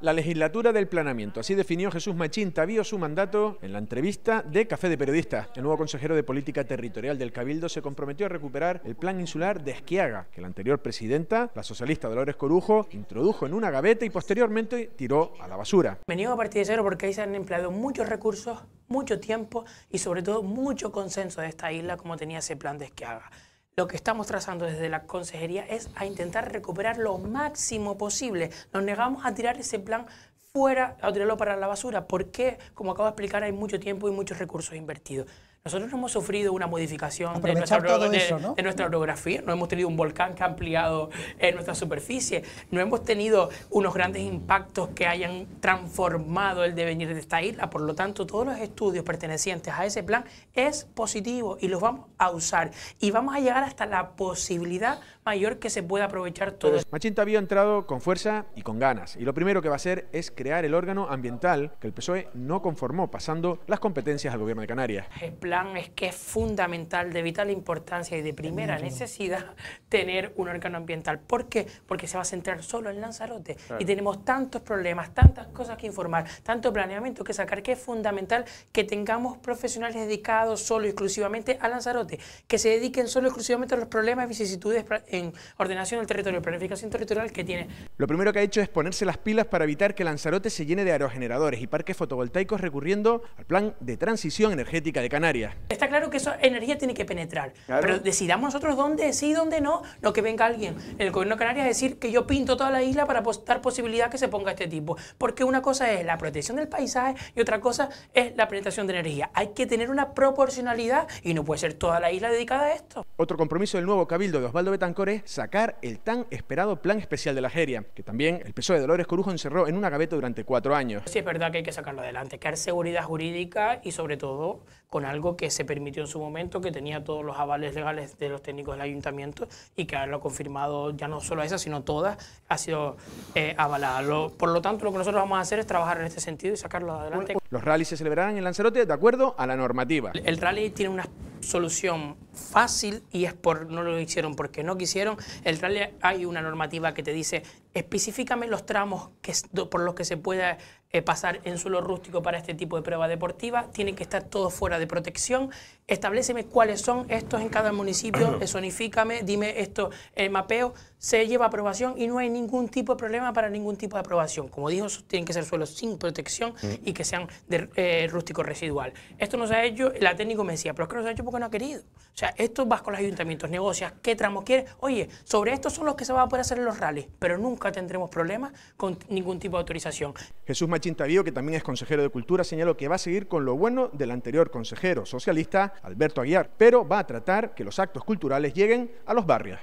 La legislatura del planamiento, así definió Jesús Machín Tavío su mandato en la entrevista de Café de Periodistas. El nuevo consejero de Política Territorial del Cabildo se comprometió a recuperar el plan insular de Esquiaga, que la anterior presidenta, la socialista Dolores Corujo, introdujo en una gaveta y posteriormente tiró a la basura. Venido a partir de cero porque ahí se han empleado muchos recursos, mucho tiempo y sobre todo mucho consenso de esta isla como tenía ese plan de Esquiaga lo que estamos trazando desde la consejería es a intentar recuperar lo máximo posible. Nos negamos a tirar ese plan fuera, a tirarlo para la basura, porque, como acabo de explicar, hay mucho tiempo y muchos recursos invertidos. Nosotros no hemos sufrido una modificación de nuestra, de, orografía, no hemos tenido un volcán que ha ampliado eh, nuestra superficie, no hemos tenido unos grandes impactos que hayan transformado el devenir de esta isla. Por lo tanto, todos los estudios pertenecientes a ese plan es positivo y los vamos a usar. Y vamos a llegar hasta la posibilidad mayor que se pueda aprovechar todo. Machinta había entrado con fuerza y con ganas. Y lo primero que va a hacer es crear el órgano ambiental que el PSOE no conformó, pasando las competencias al gobierno de Canarias es que es fundamental, de vital importancia y de primera necesidad tener un órgano ambiental. ¿Por qué? Porque se va a centrar solo en Lanzarote y tenemos tantos problemas, tantas cosas que informar, tanto planeamiento que sacar, que es fundamental que tengamos profesionales dedicados solo y exclusivamente a Lanzarote, que se dediquen solo y exclusivamente a los problemas y vicisitudes en ordenación del territorio, planificación territorial que tiene. Lo primero que ha hecho es ponerse las pilas para evitar que Lanzarote se llene de aerogeneradores y parques fotovoltaicos recurriendo al plan de transición energética de Canarias. Yeah. Está claro que esa energía tiene que penetrar. Pero decidamos nosotros dónde sí, dónde no, lo que venga alguien. El gobierno de Canarias es decir que yo pinto toda la isla para dar posibilidad que se ponga este tipo. Porque una cosa es la protección del paisaje y otra cosa es la penetración de energía. Hay que tener una proporcionalidad y no puede ser toda la isla dedicada a esto. Otro compromiso del nuevo cabildo de Osvaldo Betancor es sacar el tan esperado plan especial de la Jeria, que también el PSOE de Dolores Corujo encerró en una gaveta durante cuatro años. Sí, es verdad que hay que sacarlo adelante, crear seguridad jurídica y sobre todo con algo que se permitió en su momento, que tenía todos los avales legales de los técnicos del ayuntamiento y que ahora lo ha confirmado ya no solo esa, sino todas, ha sido eh, avalada. por lo tanto, lo que nosotros vamos a hacer es trabajar en este sentido y sacarlo adelante. Los rallies se celebrarán en Lanzarote de acuerdo a la normativa. El, rally tiene una solución fácil y es por no lo hicieron porque no quisieron. El rally hay una normativa que te dice específicamente los tramos que, por los que se pueda eh, pasar en suelo rústico para este tipo de prueba deportiva, tiene que estar todo fuera de protección. Estableceme cuáles son estos en cada municipio, Zonifícame, dime esto, el mapeo, se lleva aprobación y no hay ningún tipo de problema para ningún tipo de aprobación. Como dijo, tienen que ser suelos sin protección mm. y que sean de eh, rústico residual. Esto no se ha hecho, la técnico me decía, pero es que no se ha hecho porque no ha querido. O sea, esto vas con los ayuntamientos, negocias, qué tramo quieres. Oye, sobre estos son los que se van a poder hacer en los rallies, pero nunca tendremos problemas con ningún tipo de autorización. Jesús Chintavío, que también es consejero de Cultura, señaló que va a seguir con lo bueno del anterior consejero socialista, Alberto Aguiar, pero va a tratar que los actos culturales lleguen a los barrios.